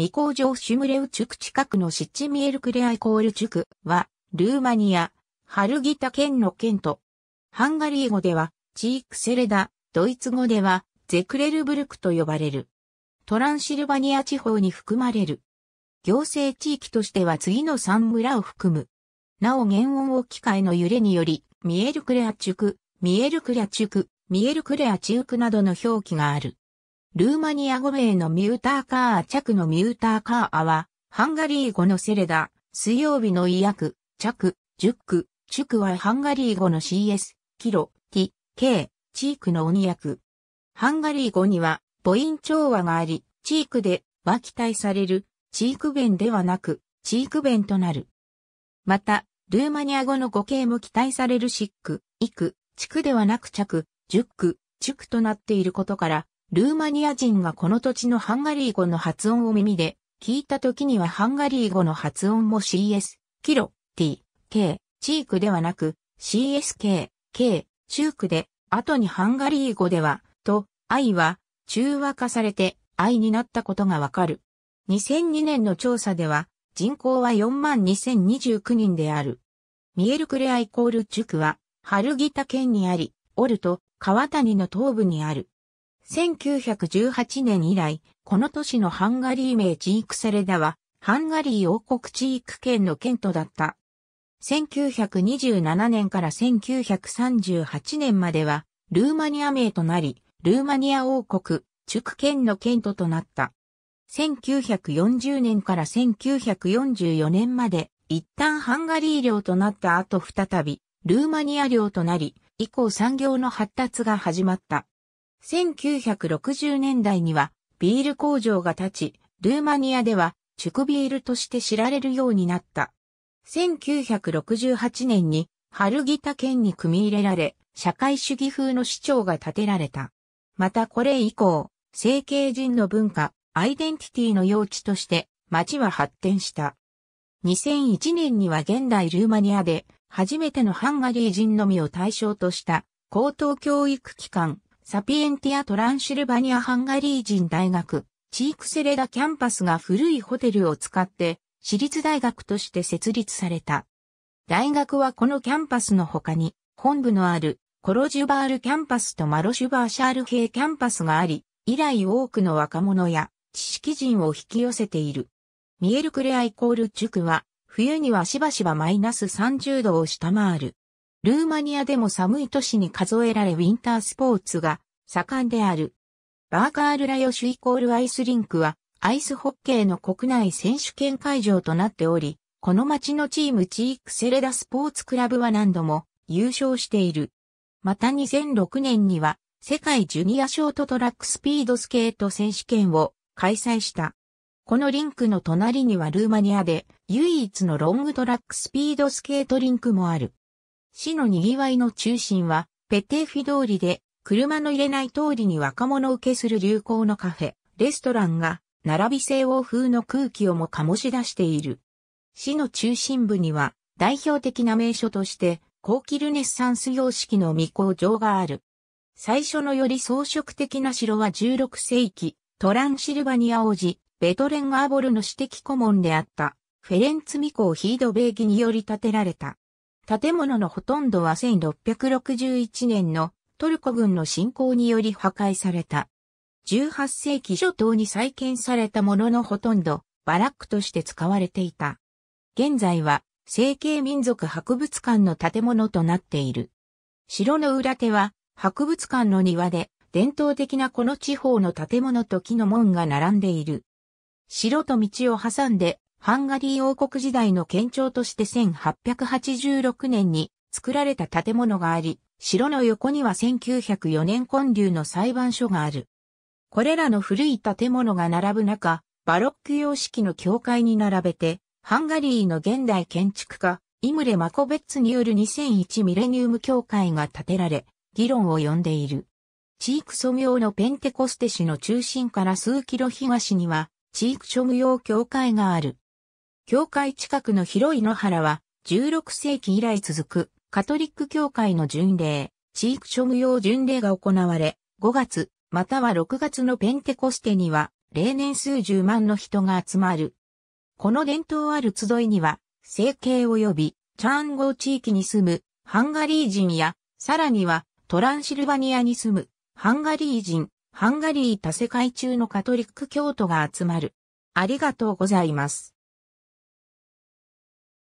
未工場シュムレウチュク近くのシッチミエルクレアイコールチュクは、ルーマニア、ハルギタ県の県と、ハンガリー語では、チークセレダ、ドイツ語では、ゼクレルブルクと呼ばれる。トランシルバニア地方に含まれる。行政地域としては次の3村を含む。なお原音を機械の揺れにより、ミエルクレアチュク、ミエルクレアチュク、ミエルクレアチュクなどの表記がある。ルーマニア語名のミューターカー着のミューターカーアは、ハンガリー語のセレダ、水曜日のイヤク、チジュック、チュクはハンガリー語の CS、キロ、ティ、ケー、チークの鬼役。ハンガリー語には、母音調和があり、チークでは期待される、チーク弁ではなく、チーク弁となる。また、ルーマニア語の語形も期待されるシック、イク、チクではなく着、ジュック、チュクとなっていることから、ルーマニア人がこの土地のハンガリー語の発音を耳で聞いた時にはハンガリー語の発音も CS、キロ、t、k、チークではなく CSK、k、チュークで、後にハンガリー語では、と、i は中和化されて i になったことがわかる。2002年の調査では人口は42,029人である。ミエルクレアイコール塾は、ハルギタ県にあり、オルト、川谷の東部にある。1918年以来、この都市のハンガリー名地域クセレダは、ハンガリー王国地域圏の県都だった。1927年から1938年までは、ルーマニア名となり、ルーマニア王国、チ圏の県都となった。1940年から1944年まで、一旦ハンガリー領となった後再び、ルーマニア領となり、以降産業の発達が始まった。1960年代にはビール工場が立ち、ルーマニアでは畜ビールとして知られるようになった。1968年に春ギタ県に組み入れられ、社会主義風の市長が建てられた。またこれ以降、成形人の文化、アイデンティティの用地として町は発展した。2001年には現代ルーマニアで初めてのハンガリー人のみを対象とした高等教育機関サピエンティア・トランシルバニア・ハンガリー人大学、チークセレダキャンパスが古いホテルを使って、私立大学として設立された。大学はこのキャンパスの他に、本部のあるコロジュバールキャンパスとマロシュバーシャール系キャンパスがあり、以来多くの若者や知識人を引き寄せている。ミエルクレアイコール塾は、冬にはしばしばマイナス30度を下回る。ルーマニアでも寒い都市に数えられウィンタースポーツが盛んである。バーカールラヨシュイコールアイスリンクはアイスホッケーの国内選手権会場となっており、この町のチームチークセレダスポーツクラブは何度も優勝している。また2006年には世界ジュニアショートトラックスピードスケート選手権を開催した。このリンクの隣にはルーマニアで唯一のロングトラックスピードスケートリンクもある。市の賑わいの中心は、ペテーフィ通りで、車の入れない通りに若者受けする流行のカフェ、レストランが、並び西欧風の空気をも醸し出している。市の中心部には、代表的な名所として、高キルネッサンス様式の未工場がある。最初のより装飾的な城は16世紀、トランシルバニア王子、ベトレン・アーボルの私的顧問であった、フェレンツ・ミコー・ヒードベーギにより建てられた。建物のほとんどは1661年のトルコ軍の侵攻により破壊された。18世紀初頭に再建されたもののほとんどバラックとして使われていた。現在は成形民族博物館の建物となっている。城の裏手は博物館の庭で伝統的なこの地方の建物と木の門が並んでいる。城と道を挟んでハンガリー王国時代の県庁として1886年に作られた建物があり、城の横には1904年建立の裁判所がある。これらの古い建物が並ぶ中、バロック様式の教会に並べて、ハンガリーの現代建築家、イムレ・マコベッツによる2001ミレニウム教会が建てられ、議論を呼んでいる。チークソミのペンテコステ市の中心から数キロ東には、チークソ務用教会がある。教会近くの広い野原は、16世紀以来続く、カトリック教会の巡礼、地域諸務用巡礼が行われ、5月、または6月のペンテコステには、例年数十万の人が集まる。この伝統ある集いには、聖形及び、チャーン号地域に住む、ハンガリー人や、さらには、トランシルバニアに住む、ハンガリー人、ハンガリー多世界中のカトリック教徒が集まる。ありがとうございます。